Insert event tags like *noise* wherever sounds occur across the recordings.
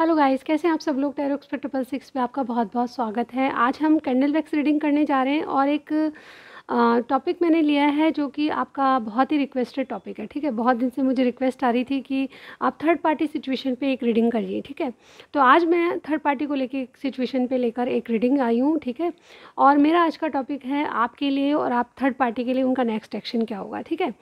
hello guys कैसे हैं आप सब लोग टैरोक्स ट्रिपल सिक्स पे आपका बहुत बहुत स्वागत है आज हम कैंडल वैक्स रीडिंग करने जा रहे हैं और एक टॉपिक मैंने लिया है जो कि आपका बहुत ही रिक्वेस्टेड टॉपिक है ठीक है बहुत दिन से मुझे रिक्वेस्ट आ रही थी कि आप थर्ड पार्टी सिचुएशन पे एक रीडिंग करिए ठीक है तो आज मैं थर्ड पार्टी को लेके सिचुएशन पे लेकर एक रीडिंग आई हूँ ठीक है और मेरा आज का टॉपिक है आपके लिए और आप थर्ड पार्टी के लिए उनका नेक्स्ट एक्शन क्या होगा ठीक है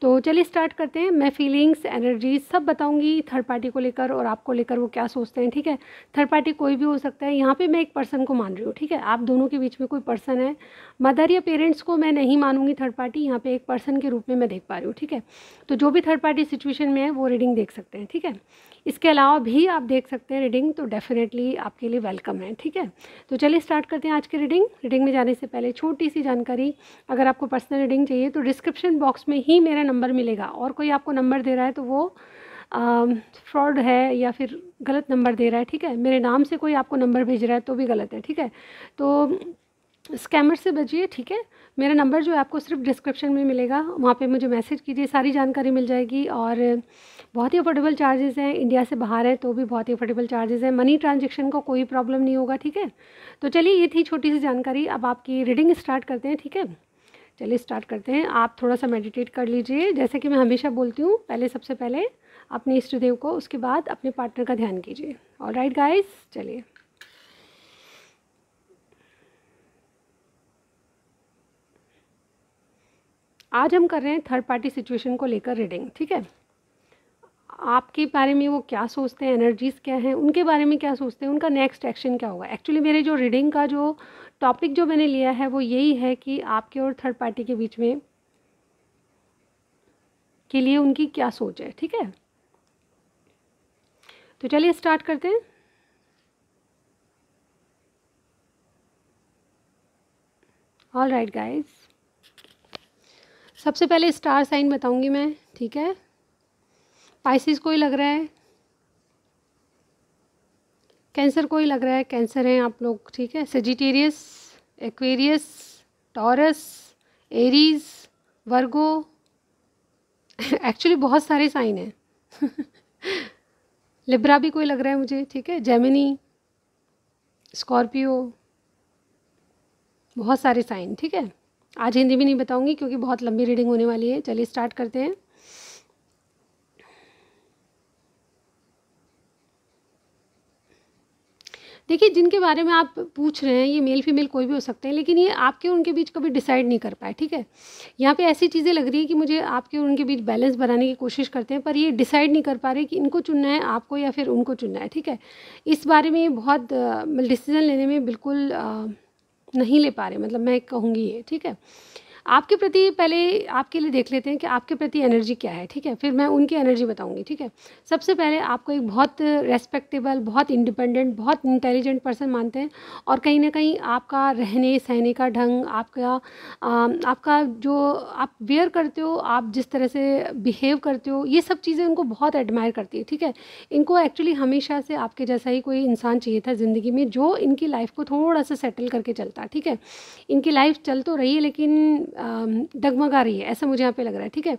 तो चलिए स्टार्ट करते हैं मैं फीलिंग्स एनर्जी सब बताऊँगी थर्ड पार्टी को लेकर और आपको लेकर वो क्या सोचते हैं ठीक है थर्ड पार्टी कोई भी हो सकता है यहाँ पर मैं एक पर्सन को मान रही हूँ ठीक है आप दोनों के बीच में कोई पर्सन है मदर या पेरेंट्स को मैं नहीं मानूंगी थर्ड पार्टी यहाँ पे एक पर्सन के रूप में मैं देख पा रही हूँ ठीक है तो जो भी थर्ड पार्टी सिचुएशन में है वो रीडिंग देख सकते हैं ठीक है इसके अलावा भी आप देख सकते हैं रीडिंग तो डेफिनेटली आपके लिए वेलकम है ठीक है तो चलिए स्टार्ट करते हैं आज की रीडिंग रीडिंग में जाने से पहले छोटी सी जानकारी अगर आपको पर्सनल रीडिंग चाहिए तो डिस्क्रिप्शन बॉक्स में ही मेरा नंबर मिलेगा और कोई आपको नंबर दे रहा है तो वो फ्रॉड है या फिर गलत नंबर दे रहा है ठीक है मेरे नाम से कोई आपको नंबर भेज रहा है तो भी गलत है ठीक है तो स्कैमर से बचिए ठीक है मेरा नंबर जो है आपको सिर्फ डिस्क्रिप्शन में मिलेगा वहाँ पे मुझे मैसेज कीजिए सारी जानकारी मिल जाएगी और बहुत ही अफोर्डेबल चार्जेस हैं इंडिया से बाहर है तो भी बहुत ही अफोर्डेबल चार्जेस हैं मनी ट्रांजेक्शन को कोई प्रॉब्लम नहीं होगा ठीक है तो चलिए ये थी छोटी सी जानकारी अब आपकी रीडिंग स्टार्ट करते हैं ठीक है चलिए स्टार्ट करते हैं आप थोड़ा सा मेडिटेट कर लीजिए जैसे कि मैं हमेशा बोलती हूँ पहले सबसे पहले अपने इष्ट देव को उसके बाद अपने पार्टनर का ध्यान कीजिए और राइट गाइज़ चलिए आज हम कर रहे हैं थर्ड पार्टी सिचुएशन को लेकर रीडिंग ठीक है आपके बारे में वो क्या सोचते हैं एनर्जीज़ क्या हैं उनके बारे में क्या सोचते हैं उनका नेक्स्ट एक्शन क्या होगा एक्चुअली मेरे जो रीडिंग का जो टॉपिक जो मैंने लिया है वो यही है कि आपके और थर्ड पार्टी के बीच में के लिए उनकी क्या सोच है ठीक है तो चलिए स्टार्ट करते हैं ऑल राइट गाइज़ सबसे पहले स्टार साइन बताऊंगी मैं ठीक है पाइसिस कोई लग रहा है कैंसर कोई लग रहा है कैंसर हैं आप लोग ठीक है Sagittarius Aquarius Taurus Aries Virgo actually बहुत सारे साइन हैं लिब्रा *laughs* भी कोई लग रहा है मुझे ठीक है जेमिनी स्कॉर्पियो बहुत सारे साइन ठीक है आज हिंदी भी नहीं बताऊंगी क्योंकि बहुत लंबी रीडिंग होने वाली है चलिए स्टार्ट करते हैं देखिए जिनके बारे में आप पूछ रहे हैं ये मेल फीमेल कोई भी हो सकते हैं लेकिन ये आपके उनके बीच कभी डिसाइड नहीं कर पाए ठीक है यहाँ पे ऐसी चीज़ें लग रही है कि मुझे आपके और उनके बीच बैलेंस बनाने की कोशिश करते हैं पर ये डिसाइड नहीं कर पा रहे कि इनको चुनना है आपको या फिर उनको चुनना है ठीक है इस बारे में बहुत डिसीज़न मतलब लेने में बिल्कुल आ, नहीं ले पा रहे मतलब मैं कहूँगी ये ठीक है आपके प्रति पहले आपके लिए देख लेते हैं कि आपके प्रति एनर्जी क्या है ठीक है फिर मैं उनकी एनर्जी बताऊँगी ठीक है सबसे पहले आपको एक बहुत रेस्पेक्टेबल बहुत इंडिपेंडेंट बहुत इंटेलिजेंट पर्सन मानते हैं और कहीं ना कहीं आपका रहने सहने का ढंग आपका आपका जो आप वेयर करते हो आप जिस तरह से बिहेव करते हो ये सब चीज़ें उनको बहुत एडमायर करती है ठीक है इनको एक्चुअली हमेशा से आपके जैसा ही कोई इंसान चाहिए था ज़िंदगी में जो इनकी लाइफ को थोड़ा सा सेटल करके चलता ठीक है इनकी लाइफ चल तो रही है लेकिन डगमगा रही है ऐसा मुझे यहाँ पे लग रहा है ठीक है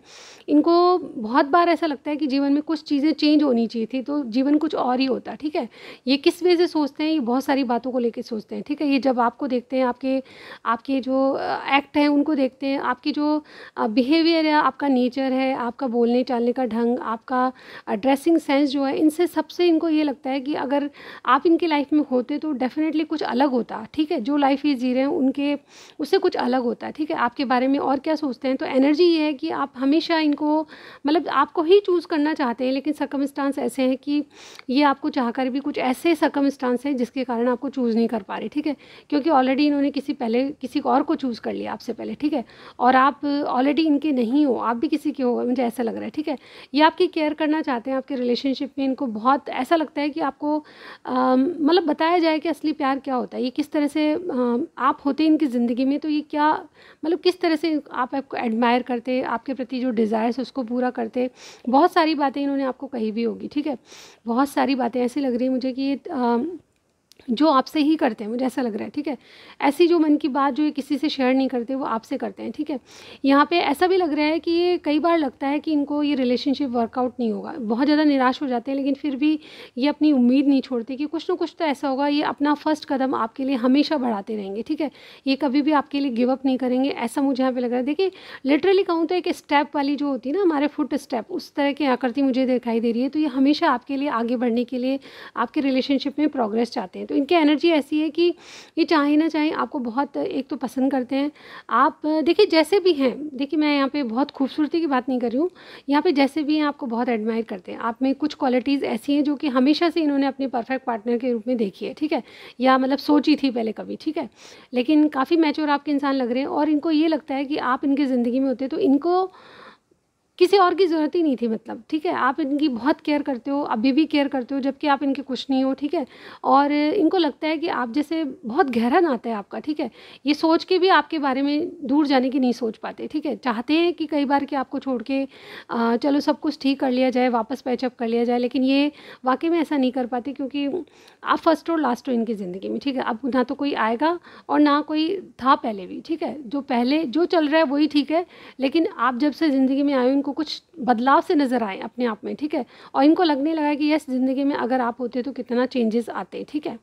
इनको बहुत बार ऐसा लगता है कि जीवन में कुछ चीज़ें चेंज होनी चाहिए थी तो जीवन कुछ और ही होता ठीक है ये किस वजह से सोचते हैं ये बहुत सारी बातों को लेकर सोचते हैं ठीक है ये जब आपको देखते हैं आपके आपके जो एक्ट हैं उनको देखते हैं आपकी जो बिहेवियर है आपका नेचर है आपका बोलने चालने का ढंग आपका ड्रेसिंग सेंस जो है इनसे सबसे इनको ये लगता है कि अगर आप इनकी लाइफ में होते तो डेफिनेटली कुछ अलग होता ठीक है जो लाइफ ये जी रहे हैं उनके उससे कुछ अलग होता है ठीक है आपके बारे में और क्या सोचते हैं तो एनर्जी ये है कि आप हमेशा इनको मतलब आपको ही चूज़ करना चाहते हैं लेकिन सकम ऐसे हैं कि ये आपको चाह भी कुछ ऐसे सकम हैं जिसके कारण आपको चूज़ नहीं कर पा रहे ठीक है क्योंकि ऑलरेडी इन्होंने किसी पहले किसी और को चूज़ कर लिया आपसे पहले ठीक है और आप ऑलरेडी इनके नहीं हो आप भी किसी के हो मुझे ऐसा लग रहा है ठीक है ये आपकी केयर करना चाहते हैं आपके रिलेशनशिप में इनको बहुत ऐसा लगता है कि आपको मतलब बताया जाए कि असली प्यार क्या होता है ये किस तरह से आप होते हैं इनकी ज़िंदगी में तो ये क्या मतलब किस किस तरह से आप आपको एडमायर करते आपके प्रति जो डिज़ायर्स उसको पूरा करते बहुत सारी बातें इन्होंने आपको कही भी होगी ठीक है बहुत सारी बातें ऐसी लग रही है मुझे कि ये जो आपसे ही करते हैं मुझे ऐसा लग रहा है ठीक है ऐसी जो मन की बात जो ये किसी से शेयर नहीं करते वो आपसे करते हैं ठीक है यहाँ पे ऐसा भी लग रहा है कि ये कई बार लगता है कि इनको ये रिलेशनशिप वर्कआउट नहीं होगा बहुत ज़्यादा निराश हो जाते हैं लेकिन फिर भी ये अपनी उम्मीद नहीं छोड़ते कि कुछ ना कुछ तो ऐसा होगा ये अपना फर्स्ट कदम आपके लिए हमेशा बढ़ाते रहेंगे ठीक है ये कभी भी आपके लिए गिवअप नहीं करेंगे ऐसा मुझे यहाँ पर लग रहा है देखिए लिटरली कहूँ तो एक स्टेप वाली जो होती है ना हमारे फुट स्टेप उस तरह की आकृति मुझे दिखाई दे रही है तो ये हमेशा आपके लिए आगे बढ़ने के लिए आपके रिलेशनशिप में प्रोग्रेस चाहते हैं हैं तो इनकी एनर्जी ऐसी है कि ये चाहे ना चाहे आपको बहुत एक तो पसंद करते हैं आप देखिए जैसे भी हैं देखिए मैं यहाँ पे बहुत खूबसूरती की बात नहीं कर रही हूँ यहाँ पे जैसे भी हैं आपको बहुत एडमायर करते हैं आप में कुछ क्वालिटीज़ ऐसी हैं जो कि हमेशा से इन्होंने अपने परफेक्ट पार्टनर के रूप में देखी है ठीक है या मतलब सोची थी पहले कभी ठीक है लेकिन काफ़ी मैच्योर आपके इंसान लग रहे हैं और इनको ये लगता है कि आप इनकी ज़िंदगी में होते तो इनको किसी और की ज़रूरत ही नहीं थी मतलब ठीक है आप इनकी बहुत केयर करते हो अभी भी केयर करते हो जबकि आप इनके कुछ नहीं हो ठीक है और इनको लगता है कि आप जैसे बहुत गहरा नाता है आपका ठीक है ये सोच के भी आपके बारे में दूर जाने की नहीं सोच पाते ठीक है चाहते हैं कि कई बार कि आपको छोड़ के आ, चलो सब कुछ ठीक कर लिया जाए वापस पैचअप कर लिया जाए लेकिन ये वाकई में ऐसा नहीं कर पाते क्योंकि आप फर्स्ट और लास्ट हो इनकी ज़िंदगी में ठीक है अब ना तो कोई आएगा और ना कोई था पहले भी ठीक है जो पहले जो चल रहा है वही ठीक है लेकिन आप जब से ज़िंदगी में आए इनको कुछ बदलाव से नज़र आए अपने आप में ठीक है और इनको लगने लगा कि यस ज़िंदगी में अगर आप होते तो कितना चेंजेस आते ठीक है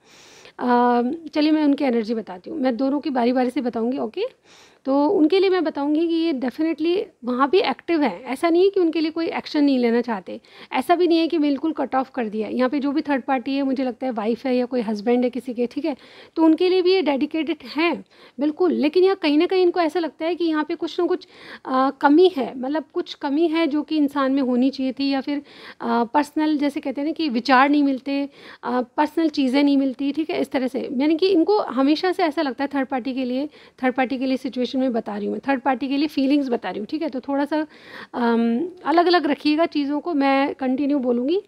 चलिए मैं उनकी एनर्जी बताती हूँ मैं दोनों की बारी बारी से बताऊँगी ओके तो उनके लिए मैं बताऊँगी कि ये डेफ़िनेटली वहाँ भी एक्टिव हैं ऐसा नहीं है कि उनके लिए कोई एक्शन नहीं लेना चाहते ऐसा भी नहीं है कि बिल्कुल कट ऑफ कर दिया यहाँ पे जो भी थर्ड पार्टी है मुझे लगता है वाइफ है या कोई हस्बैंड है किसी के ठीक है तो उनके लिए भी ये डेडिकेटेड हैं बिल्कुल लेकिन यहाँ कहीं ना कहीं इनको ऐसा लगता है कि यहाँ पर कुछ ना कुछ आ, कमी है मतलब कुछ कमी है जो कि इंसान में होनी चाहिए थी या फिर पर्सनल जैसे कहते हैं ना कि विचार नहीं मिलते पर्सनल चीज़ें नहीं मिलती ठीक है इस तरह से यानी कि इनको हमेशा से ऐसा लगता है थर्ड पार्टी के लिए थर्ड पार्टी के लिए सिचुएशन सिचुएशन में बता रही हूँ मैं थर्ड पार्टी के लिए फीलिंग्स बता रही हूँ ठीक है तो थोड़ा सा अलग अलग रखिएगा चीज़ों को मैं कंटिन्यू बोलूँगी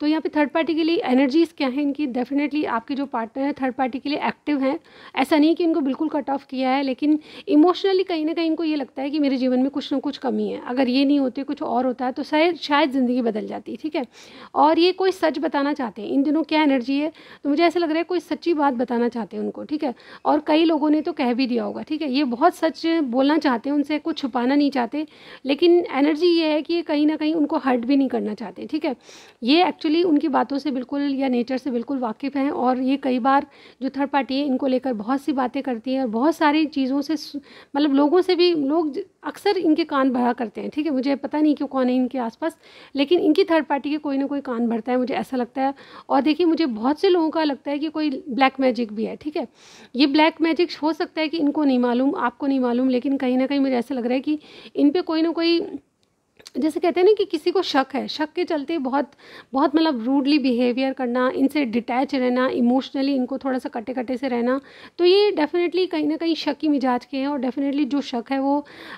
तो यहाँ पे थर्ड पार्टी के लिए एनर्जीज़ क्या है इनकी डेफिनेटली आपके जो पार्टनर है थर्ड पार्टी के लिए एक्टिव हैं ऐसा नहीं कि इनको बिल्कुल कट ऑफ किया है लेकिन इमोशनली कहीं ना कहीं इनको ये लगता है कि मेरे जीवन में कुछ ना कुछ कमी है अगर ये नहीं होती कुछ और होता है तो शायद शायद ज़िंदगी बदल जाती ठीक है और ये कोई सच बताना चाहते हैं इन दिनों क्या एनर्जी है तो मुझे ऐसा लग रहा है कोई सच्ची बात बताना चाहते हैं उनको ठीक है और कई लोगों ने तो कह भी दिया होगा ठीक है ये बहुत सच बोलना चाहते हैं उनसे कुछ छुपाना नहीं चाहते लेकिन एनर्जी ये है कि कहीं ना कहीं उनको हर्ट भी नहीं करना चाहते ठीक है ये एक्चुअली एक्चुअली उनकी बातों से बिल्कुल या नेचर से बिल्कुल वाकिफ़ हैं और ये कई बार जो थर्ड पार्टी है इनको लेकर बहुत सी बातें करती हैं और बहुत सारी चीज़ों से मतलब लोगों से भी लोग अक्सर इनके कान भरा करते हैं ठीक है मुझे पता नहीं क्यों कौन है इनके आसपास लेकिन इनकी थर्ड पार्टी के कोई ना कोई कान भरता है मुझे ऐसा लगता है और देखिए मुझे बहुत से लोगों का लगता है कि कोई ब्लैक मैजिक भी है ठीक है ये ब्लैक मैजिक हो सकता है कि इनको नहीं मालूम आपको नहीं मालूम लेकिन कहीं ना कहीं मुझे ऐसा लग रहा है कि इन पर कोई ना कोई जैसे कहते हैं ना कि किसी को शक है शक के चलते बहुत बहुत मतलब रूडली बिहेवियर करना इनसे डिटैच रहना इमोशनली इनको थोड़ा सा कटे कटे से रहना तो ये डेफिनेटली कहीं ना कहीं शक की मिजाज के हैं और डेफिनेटली जो शक है वो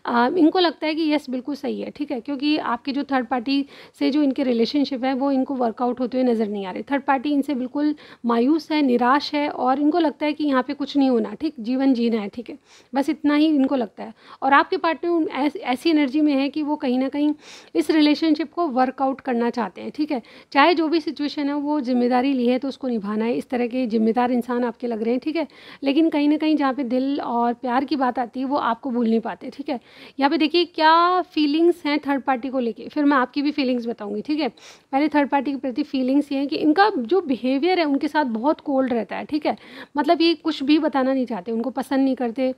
आ, इनको लगता है कि येस बिल्कुल सही है ठीक है क्योंकि आपके जो थर्ड पार्टी से जो इनके रिलेशनशिप है वो इनको वर्कआउट होते हुए नज़र नहीं आ रहे थर्ड पार्टी इनसे बिल्कुल मायूस है निराश है और इनको लगता है कि यहाँ पर कुछ नहीं होना ठीक जीवन जीना है ठीक है बस इतना ही इनको लगता है और आपके पार्टनर ऐसी एनर्जी में है कि वो कहीं ना कहीं इस रिलेशनशिप को वर्कआउट करना चाहते हैं ठीक है चाहे जो भी सिचुएशन है वो जिम्मेदारी ली है तो उसको निभाना है इस तरह के जिम्मेदार इंसान आपके लग रहे हैं ठीक है लेकिन कहीं ना कहीं जहाँ पे दिल और प्यार की बात आती है वो आपको भूल नहीं पाते ठीक है यहाँ पे देखिए क्या फीलिंग्स हैं थर्ड पार्टी को लेकर फिर मैं आपकी भी फीलिंग्स बताऊँगी ठीक है पहले थर्ड पार्टी के प्रति फीलिंग्स ये हैं कि इनका जो बिहेवियर है उनके साथ बहुत कोल्ड रहता है ठीक है मतलब ये कुछ भी बताना नहीं चाहते उनको पसंद नहीं करते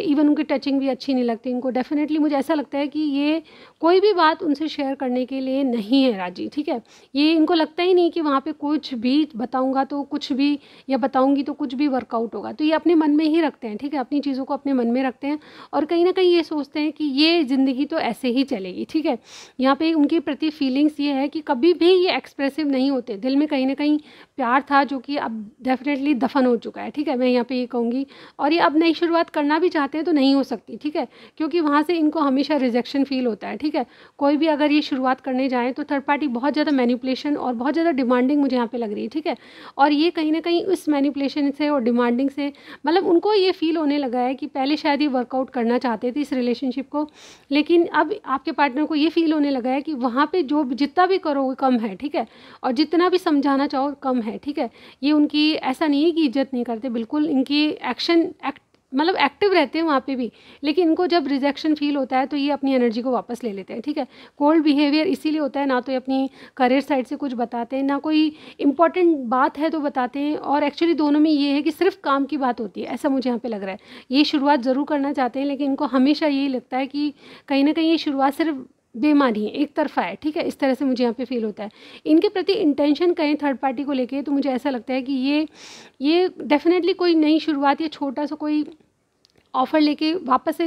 इवन उनकी टचिंग भी अच्छी नहीं लगती इनको डेफिनेटली मुझे ऐसा लगता है कि ये कोई भी बात उनसे शेयर करने के लिए नहीं है राजी ठीक है ये इनको लगता ही नहीं कि वहाँ पे कुछ भी बताऊँगा तो कुछ भी या बताऊँगी तो कुछ भी वर्कआउट होगा तो ये अपने मन में ही रखते हैं ठीक है अपनी चीज़ों को अपने मन में रखते हैं और कहीं ना कहीं ये सोचते हैं कि ये ज़िंदगी तो ऐसे ही चलेगी ठीक है यहाँ पर उनके प्रति फीलिंग्स ये है कि कभी भी ये एक्सप्रेसिव नहीं होते दिल में कहीं ना कहीं प्यार था जो कि अब डेफिनेटली दफन हो चुका है ठीक है मैं यहाँ पर ये कहूँगी और ये अब नई शुरुआत करना भी चाहते हैं तो नहीं हो सकती ठीक है क्योंकि वहाँ से इनको हमेशा रिजेक्शन फील होता है ठीक है कोई भी अगर ये शुरुआत करने जाए तो थर्ड पार्टी बहुत ज़्यादा मैनिपुलेशन और बहुत ज़्यादा डिमांडिंग मुझे यहाँ पे लग रही है ठीक है और ये कहीं ना कहीं उस मैनिपुलेशन से और डिमांडिंग से मतलब उनको ये फील होने लगा है कि पहले शायद ये वर्कआउट करना चाहते थे इस रिलेशनशिप को लेकिन अब आपके पार्टनर को ये फील होने लगा है कि वहाँ पर जो जितना भी करोगे कम है ठीक है और जितना भी समझाना चाहो कम है ठीक है ये उनकी ऐसा नहीं है कि इज्जत नहीं करते बिल्कुल इनकी एक्शन एक्ट मतलब एक्टिव रहते हैं वहाँ पे भी लेकिन इनको जब रिजेक्शन फील होता है तो ये अपनी एनर्जी को वापस ले लेते हैं ठीक है कोल्ड बिहेवियर इसीलिए होता है ना तो ये अपनी करियर साइड से कुछ बताते हैं ना कोई इंपॉर्टेंट बात है तो बताते हैं और एक्चुअली दोनों में ये है कि सिर्फ काम की बात होती है ऐसा मुझे यहाँ पर लग रहा है ये शुरुआत ज़रूर करना चाहते हैं लेकिन इनको हमेशा यही लगता है कि कहीं ना कहीं ये शुरुआत सिर्फ बेमारी है एक तरफा है ठीक है इस तरह से मुझे यहाँ पे फील होता है इनके प्रति इंटेंशन कहें थर्ड पार्टी को लेके तो मुझे ऐसा लगता है कि ये ये डेफिनेटली कोई नई शुरुआत या छोटा सा कोई ऑफ़र लेके वापस से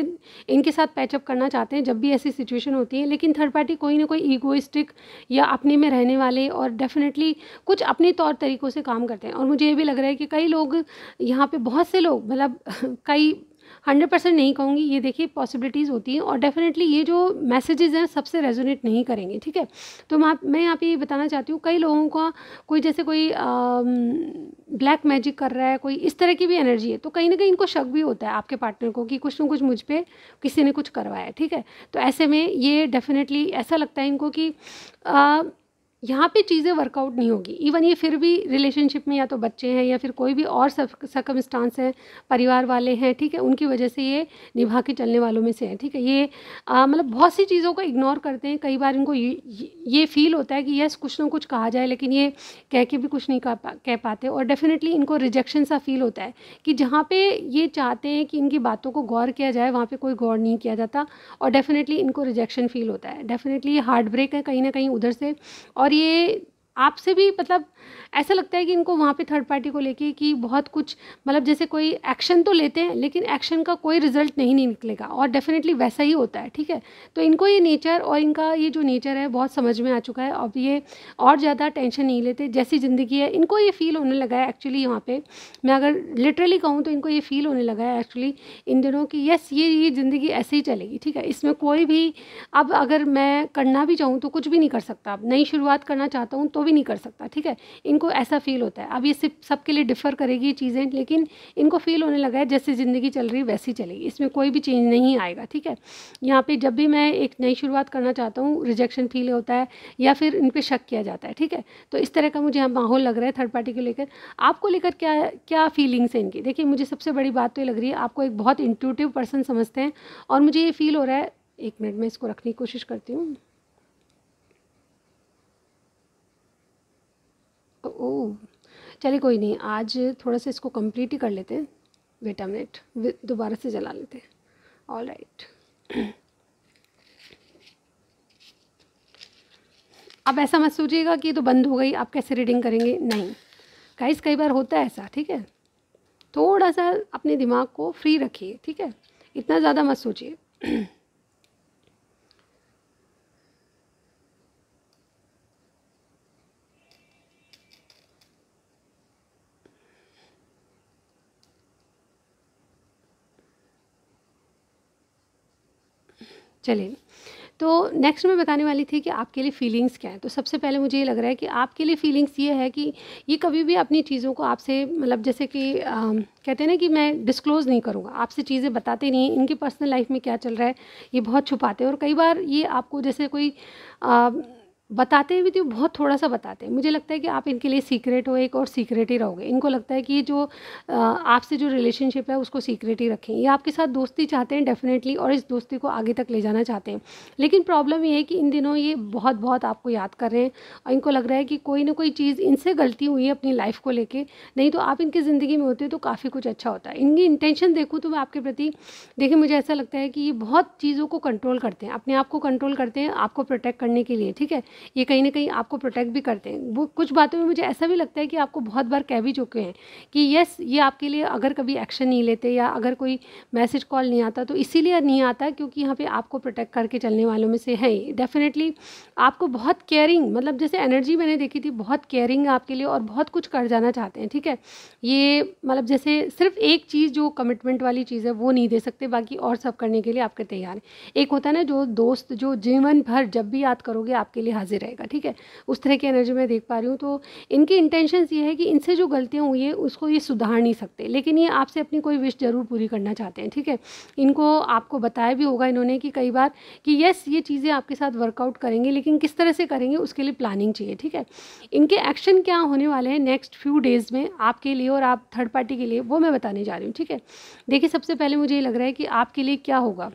इनके साथ पैचअप करना चाहते हैं जब भी ऐसी सिचुएशन होती है लेकिन थर्ड पार्टी कोई ना कोई ईगोइस्टिक या अपने में रहने वाले और डेफिनेटली कुछ अपने तौर तरीक़ों से काम करते हैं और मुझे ये भी लग रहा है कि कई लोग यहाँ पर बहुत से लोग मतलब *laughs* कई हंड्रेड परसेंट नहीं कहूँगी ये देखिए पॉसिबिलिटीज़ होती हैं और डेफिनेटली ये जो मैसेजेस हैं सबसे रेजोनेट नहीं करेंगे ठीक है तो मैं मैं यहाँ पे ये बताना चाहती हूँ कई लोगों का कोई जैसे कोई ब्लैक मैजिक कर रहा है कोई इस तरह की भी एनर्जी है तो कहीं ना कहीं इनको शक भी होता है आपके पार्टनर को कि कुछ ना कुछ मुझ पर किसी ने कुछ करवाया ठीक है तो ऐसे में ये डेफिनेटली ऐसा लगता है इनको कि आ, यहाँ पे चीज़ें वर्कआउट नहीं होगी इवन ये फिर भी रिलेशनशिप में या तो बच्चे हैं या फिर कोई भी और सकमस्टांस है परिवार वाले हैं ठीक है उनकी वजह से ये निभा के चलने वालों में से है ठीक है ये मतलब बहुत सी चीज़ों को इग्नोर करते हैं कई बार इनको ये, ये फील होता है कि यस कुछ ना कुछ कहा जाए लेकिन ये कह के भी कुछ नहीं कह पा कह पाते और डेफिनेटली इनको रिजेक्शन सा फील होता है कि जहाँ पर ये चाहते हैं कि इनकी बातों को गौर किया जाए वहाँ पर कोई गौर नहीं किया जाता और डेफिनेटली इनको रिजेक्शन फील होता है डेफिनेटली ये हार्ट ब्रेक है कहीं ना कहीं उधर से और और ये आपसे भी मतलब ऐसा लगता है कि इनको वहाँ पे थर्ड पार्टी को लेके कि बहुत कुछ मतलब जैसे कोई एक्शन तो लेते हैं लेकिन एक्शन का कोई रिजल्ट नहीं निकलेगा और डेफिनेटली वैसा ही होता है ठीक है तो इनको ये नेचर और इनका ये जो नेचर है बहुत समझ में आ चुका है अब ये और ज़्यादा टेंशन नहीं लेते जैसी ज़िंदगी है इनको ये फील होने लगा है एक्चुअली यहाँ पर मैं अगर लिटरली कहूँ तो इनको ये फील होने लगा है एक्चुअली इन दिनों की यस ये ये ज़िंदगी ऐसे ही चलेगी ठीक है इसमें कोई भी अब अगर मैं करना भी चाहूँ तो कुछ भी नहीं कर सकता अब नई शुरुआत करना चाहता हूँ तो भी नहीं कर सकता ठीक है इनको ऐसा फील होता है अब ये सिर्फ सबके लिए डिफ़र करेगी चीज़ें लेकिन इनको फील होने लगा है जैसे ज़िंदगी चल रही वैसी चलेगी इसमें कोई भी चेंज नहीं आएगा ठीक है यहाँ पर जब भी मैं एक नई शुरुआत करना चाहता हूँ रिजेक्शन फील होता है या फिर इन पर शक किया जाता है ठीक है तो इस तरह का मुझे यहाँ माहौल लग रहा है थर्ड पार्टी को लेकर आपको लेकर क्या क्या फीलिंग्स हैं इनकी देखिए मुझे सबसे बड़ी बात तो ये लग रही है आपको एक बहुत इंट्यूटिव पर्सन समझते हैं और मुझे ये फील हो रहा है एक मिनट में इसको रखने की कोशिश करती हूँ ओह चलिए कोई नहीं आज थोड़ा सा इसको कंप्लीट ही कर लेते हैं वेट अ मिनट दोबारा से जला लेते हैं ऑल राइट अब ऐसा मत सोचिएगा कि तो बंद हो गई आप कैसे रीडिंग करेंगे नहीं गाइस कई बार होता है ऐसा ठीक है थोड़ा सा अपने दिमाग को फ्री रखिए ठीक है इतना ज़्यादा मत सोचिए चले तो नेक्स्ट मैं बताने वाली थी कि आपके लिए फ़ीलिंग्स क्या हैं तो सबसे पहले मुझे ये लग रहा है कि आपके लिए फ़ीलिंग्स ये है कि ये कभी भी अपनी चीज़ों को आपसे मतलब जैसे कि आ, कहते हैं ना कि मैं डिस्क्लोज़ नहीं करूँगा आपसे चीज़ें बताते नहीं इनकी पर्सनल लाइफ में क्या चल रहा है ये बहुत छुपाते हैं और कई बार ये आपको जैसे कोई आ, बताते हुए तो बहुत थोड़ा सा बताते हैं मुझे लगता है कि आप इनके लिए सीक्रेट हो एक और सीक्रेट ही रहोगे इनको लगता है कि जो आपसे जो रिलेशनशिप है उसको सीक्रेट ही रखें ये आपके साथ दोस्ती चाहते हैं डेफिनेटली और इस दोस्ती को आगे तक ले जाना चाहते हैं लेकिन प्रॉब्लम ये है कि इन दिनों ये बहुत बहुत आपको याद कर रहे हैं और इनको लग रहा है कि कोई ना कोई चीज़ इनसे गलती हुई है अपनी लाइफ को लेकर नहीं तो आप इनकी ज़िंदगी में होते तो काफ़ी कुछ अच्छा होता है इनकी इंटेंशन देखूँ तो मैं आपके प्रति देखिए मुझे ऐसा लगता है कि ये बहुत चीज़ों को कंट्रोल करते हैं अपने आप को कंट्रोल करते हैं आपको प्रोटेक्ट करने के लिए ठीक है ये कहीं ना कहीं आपको प्रोटेक्ट भी करते हैं वो कुछ बातों में मुझे ऐसा भी लगता है कि आपको बहुत बार कह भी चुके हैं कि यस ये आपके लिए अगर कभी एक्शन नहीं लेते या अगर कोई मैसेज कॉल नहीं आता तो इसीलिए नहीं आता क्योंकि यहाँ पर आपको प्रोटेक्ट करके चलने वालों में से है डेफिनेटली आपको बहुत केयरिंग मतलब जैसे एनर्जी मैंने देखी थी बहुत केयरिंग आपके लिए और बहुत कुछ कर जाना चाहते हैं ठीक है ये मतलब जैसे सिर्फ एक चीज़ जो कमिटमेंट वाली चीज़ है वो नहीं दे सकते बाकी और सब करने के लिए आपके तैयार हैं एक होता है ना जो दोस्त जो जीवन भर जब भी याद करोगे आपके लिए हाजिर वाजे रहेगा ठीक है उस तरह की एनर्जी मैं देख पा रही हूँ तो इनकी इंटेंशंस ये है कि इनसे जो गलतियाँ हुई है उसको ये सुधार नहीं सकते लेकिन ये आपसे अपनी कोई विश ज़रूर पूरी करना चाहते हैं ठीक है इनको आपको बताया भी होगा इन्होंने कि कई बार कि यस ये चीज़ें आपके साथ वर्कआउट करेंगे लेकिन किस तरह से करेंगे उसके लिए प्लानिंग चाहिए ठीक है इनके एक्शन क्या होने वाले हैं नेक्स्ट फ्यू डेज़ में आपके लिए और आप थर्ड पार्टी के लिए वो मैं बताने जा रही हूँ ठीक है देखिए सबसे पहले मुझे ये लग रहा है कि आपके लिए क्या होगा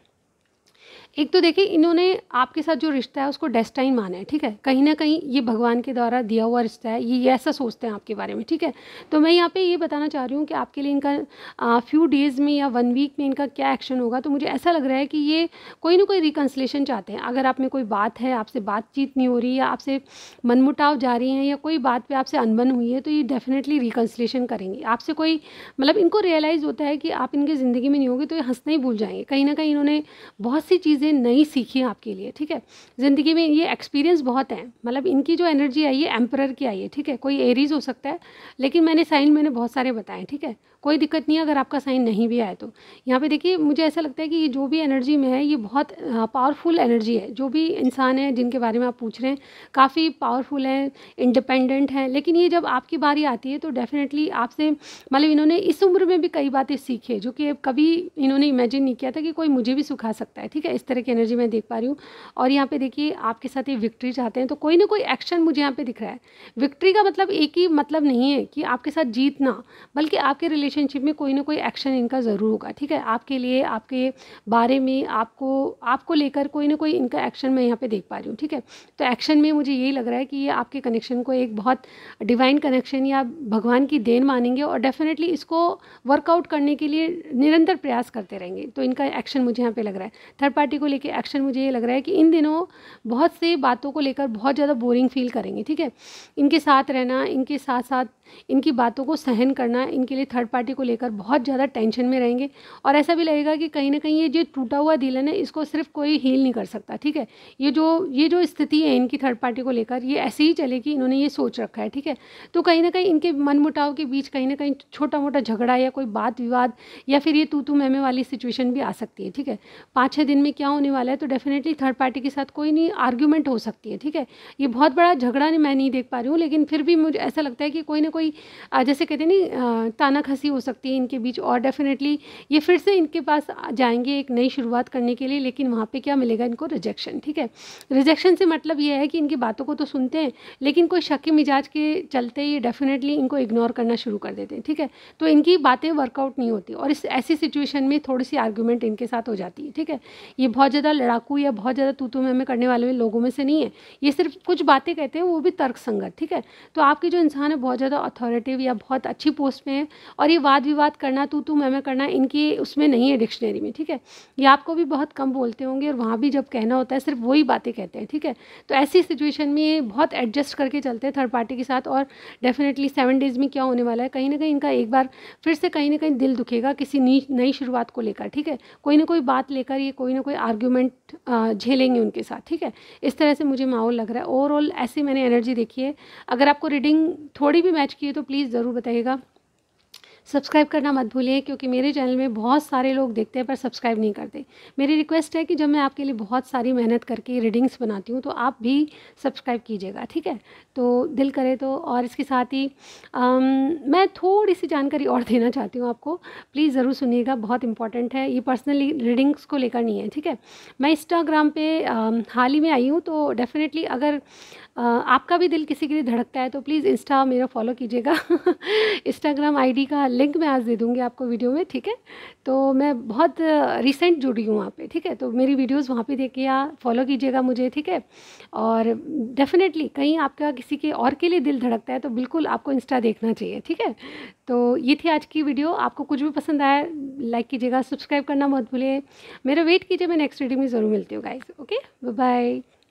एक तो देखिए इन्होंने आपके साथ जो रिश्ता है उसको डेस्टाइन माना है ठीक है कहीं ना कहीं ये भगवान के द्वारा दिया हुआ रिश्ता है ये ऐसा सोचते हैं आपके बारे में ठीक है तो मैं यहाँ पे ये बताना चाह रही हूँ कि आपके लिए इनका फ्यू डेज़ में या वन वीक में इनका क्या एक्शन होगा तो मुझे ऐसा लग रहा है कि ये कोई ना कोई रिकन्सलेशन चाहते हैं अगर आप में कोई बात है आपसे बातचीत नहीं हो रही या आपसे मनमुटाव जा रही है या कोई बात पर आपसे अनबन हुई है तो ये डेफिनेटली रिकन्सलेशन करेंगे आपसे कोई मतलब इनको रियलाइज़ होता है कि आप इनकी ज़िंदगी में नहीं होगी तो ये हंसना ही भूल जाएंगे कहीं ना कहीं इन्होंने बहुत सी चीज़ चीज़ें नई सीखी आपके लिए ठीक है ज़िंदगी में ये एक्सपीरियंस बहुत है मतलब इनकी जो एनर्जी आई है एम्परर की आई है ठीक है कोई एरीज हो सकता है लेकिन मैंने साइन मैंने बहुत सारे बताए ठीक है कोई दिक्कत नहीं है अगर आपका साइन नहीं भी आए तो यहाँ पे देखिए मुझे ऐसा लगता है कि ये जो भी एनर्जी में है ये बहुत पावरफुल हाँ, एनर्जी है जो भी इंसान है जिनके बारे में आप पूछ रहे हैं काफ़ी पावरफुल हैं इंडिपेंडेंट हैं लेकिन ये जब आपकी बारी आती है तो डेफिनेटली आपसे मतलब इन्होंने इस उम्र में भी कई बातें सीखी जो कि कभी इन्होंने इमेजिन नहीं किया था कि कोई मुझे भी सुखा सकता है ठीक है इस तरह की एनर्जी मैं देख पा रही हूँ और यहाँ पे देखिए आपके साथ ये विक्ट्री चाहते हैं तो कोई ना कोई एक्शन मुझे यहाँ पर दिख रहा है विक्ट्री का मतलब एक ही मतलब नहीं है कि आपके साथ जीतना बल्कि आपके रिलेशन रिलेशनशिप में कोई ना कोई एक्शन इनका ज़रूर होगा ठीक है आपके लिए आपके बारे में आपको आपको लेकर कोई ना कोई इनका एक्शन मैं यहाँ पे देख पा रही हूँ ठीक है तो एक्शन में मुझे यही लग रहा है कि ये आपके कनेक्शन को एक बहुत डिवाइन कनेक्शन या भगवान की देन मानेंगे और डेफिनेटली इसको वर्कआउट करने के लिए निरंतर प्रयास करते रहेंगे तो इनका एक्शन मुझे यहाँ पर लग रहा है थर्ड पार्टी को लेकर एक्शन मुझे ये लग रहा है कि इन दिनों बहुत से बातों को लेकर बहुत ज़्यादा बोरिंग फील करेंगे ठीक है इनके साथ रहना इनके साथ साथ इनकी बातों को सहन करना इनके लिए थर्ड पार्टी को लेकर बहुत ज़्यादा टेंशन में रहेंगे और ऐसा भी लगेगा कि कहीं ना कहीं ये जो टूटा हुआ दिलन है इसको सिर्फ कोई हील नहीं कर सकता ठीक है ये जो ये जो स्थिति है इनकी थर्ड पार्टी को लेकर ये ऐसे ही चलेगी इन्होंने ये सोच रखा है ठीक है तो कहीं ना कहीं इनके मनमुटाव के बीच कहीं ना कहीं छोटा मोटा झगड़ा या कोई बात विवाद या फिर ये तू तू मैमे वाली सिचुएशन भी आ सकती है ठीक है पाँच छः दिन में क्या होने वाला है तो डेफिनेटली थर्ड पार्टी के साथ कोई नहीं आर्ग्यूमेंट हो सकती है ठीक है ये बहुत बड़ा झगड़ा नहीं मैं नहीं देख पा रही हूँ लेकिन फिर भी मुझे ऐसा लगता है कि कोई ना कोई कोई जैसे कहते नहीं ताना खसी हो सकती है इनके बीच और डेफिनेटली ये फिर से इनके पास जाएंगे एक नई शुरुआत करने के लिए लेकिन वहाँ पर क्या मिलेगा इनको रिजेक्शन ठीक है रिजेक्शन से मतलब ये है कि इनकी बातों को तो सुनते हैं लेकिन कोई शक मिजाज के चलते ये डेफिनेटली इनको इग्नोर करना शुरू कर देते हैं ठीक है तो इनकी बातें वर्कआउट नहीं होती और इस ऐसी सिचुएशन में थोड़ी सी आर्ग्यूमेंट इनके साथ हो जाती है ठीक है ये बहुत ज़्यादा लड़ाकू या बहुत ज़्यादा तो तुम में करने वाले लोगों में से नहीं है ये सिर्फ कुछ बातें कहते हैं वो भी तर्क संगत ठीक है तो आपके जो इंसान है बहुत ज़्यादा अथॉरिटिव या बहुत अच्छी पोस्ट में है और ये वाद विवाद करना तू तू मैं मैं करना इनकी उसमें नहीं है डिक्शनरी में ठीक है ये आपको भी बहुत कम बोलते होंगे और वहाँ भी जब कहना होता है सिर्फ वही बातें कहते हैं ठीक है तो ऐसी सिचुएशन में बहुत एडजस्ट करके चलते हैं थर्ड पार्टी के साथ और डेफिनेटली सेवन डेज में क्या होने वाला है कहीं ना कहीं इनका एक बार फिर से कहीं ना कहीं दिल दुखेगा किसी नई शुरुआत को लेकर ठीक है कोई ना कोई बात लेकर ये कोई ना कोई आर्ग्यूमेंट झेलेंगे उनके साथ ठीक है इस तरह से मुझे माहौल लग रहा है ओवरऑल ऐसी मैंने एनर्जी देखी है अगर आपको रीडिंग थोड़ी भी मैच किए तो प्लीज़ ज़रूर बताइएगा सब्सक्राइब करना मत भूलिए क्योंकि मेरे चैनल में बहुत सारे लोग देखते हैं पर सब्सक्राइब नहीं करते मेरी रिक्वेस्ट है कि जब मैं आपके लिए बहुत सारी मेहनत करके रीडिंग्स बनाती हूँ तो आप भी सब्सक्राइब कीजिएगा ठीक है तो दिल करे तो और इसके साथ ही आम, मैं थोड़ी सी जानकारी और देना चाहती हूँ आपको प्लीज़ ज़रूर सुनिएगा बहुत इंपॉर्टेंट है ये पर्सनली रीडिंग्स को लेकर नहीं है ठीक है मैं इंस्टाग्राम पर हाल ही में आई हूँ तो डेफ़िनेटली अगर आपका भी दिल किसी के लिए धड़कता है तो प्लीज़ इंस्टा मेरा फॉलो कीजिएगा इंस्टाग्राम *laughs* आईडी का लिंक मैं आज दे दूँगी आपको वीडियो में ठीक है तो मैं बहुत रिसेंट जुड़ी हूँ वहाँ पर ठीक है तो मेरी वीडियोज़ वहाँ पर या फॉलो कीजिएगा मुझे ठीक है और डेफिनेटली कहीं आपका किसी के और के लिए दिल धड़कता है तो बिल्कुल आपको इंस्टा देखना चाहिए ठीक है तो ये थी आज की वीडियो आपको कुछ भी पसंद आया लाइक कीजिएगा सब्सक्राइब करना मत भूलिए मेरा वेट कीजिए मैं नेक्स्ट वीडियो में ज़रूर मिलती हूँ गाइज ओके बाय